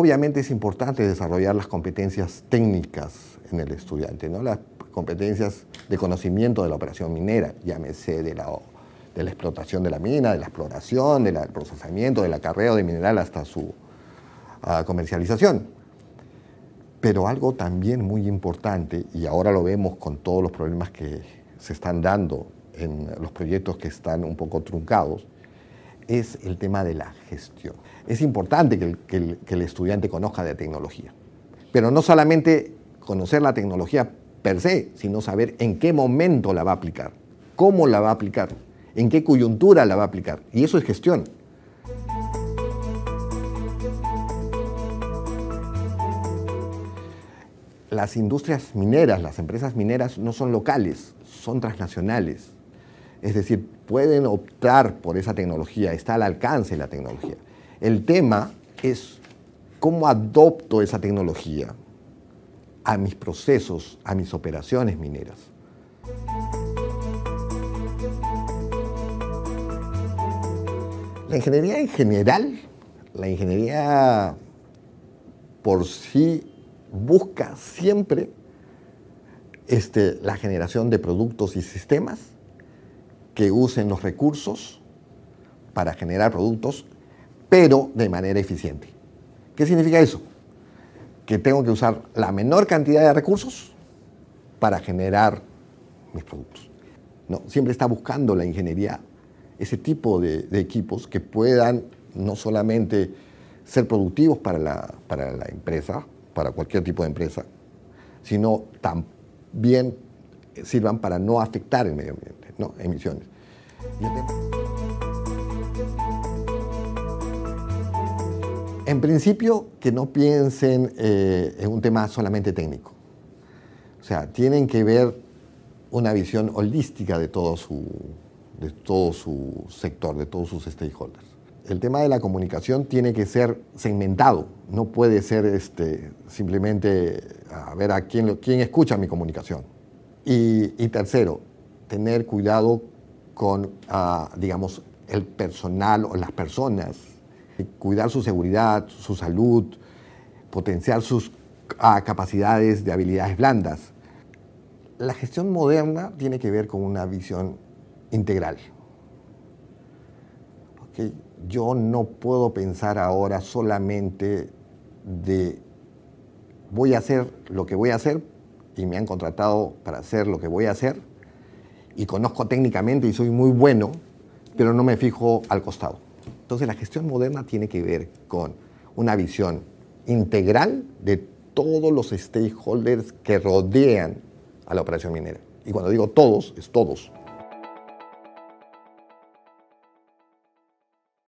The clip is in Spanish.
Obviamente es importante desarrollar las competencias técnicas en el estudiante, ¿no? las competencias de conocimiento de la operación minera, llámese de la, de la explotación de la mina, de la exploración, del procesamiento, del acarreo de mineral hasta su ah, comercialización. Pero algo también muy importante, y ahora lo vemos con todos los problemas que se están dando en los proyectos que están un poco truncados, es el tema de la gestión. Es importante que el, estudiante conozca de tecnología, pero no solamente conocer la tecnología per se, sino saber en qué momento la va a aplicar, cómo la va a aplicar, en qué coyuntura la va a aplicar. Y eso es gestión. Las industrias mineras, las empresas mineras no son locales, son transnacionales. Es decir, pueden optar por esa tecnología, está al alcance la tecnología. El tema es cómo adopto esa tecnología a mis procesos, a mis operaciones mineras. La ingeniería en general, la ingeniería por sí busca siempre este, la generación de productos y sistemas que usen los recursos para generar productos, pero de manera eficiente. ¿Qué significa eso? Que tengo que usar la menor cantidad de recursos para generar mis productos. No, siempre está buscando la ingeniería ese tipo de, equipos que puedan no solamente ser productivos para la, para la empresa, para cualquier tipo de empresa, sino también sirvan para no afectar el medio ambiente, no emisiones. En principio, que no piensen eh, en un tema solamente técnico. O sea, tienen que ver una visión holística de todo su, de todo su sector, de todos sus stakeholders. El tema de la comunicación tiene que ser segmentado, no puede ser este, simplemente a ver a quién, quién escucha mi comunicación. Y, tercero, tener cuidado con, ah, digamos, el personal o las personas, cuidar su seguridad, su salud, potenciar sus ah, capacidades de habilidades blandas. La gestión moderna tiene que ver con una visión integral. Yo no puedo pensar ahora solamente de voy a hacer lo que voy a hacer y me han contratado para hacer lo que voy a hacer y conozco técnicamente y soy muy bueno, pero no me fijo al costado. Entonces la gestión moderna tiene que ver con una visión integral de todos los stakeholders que rodean a la operación minera. Y cuando digo todos, es todos.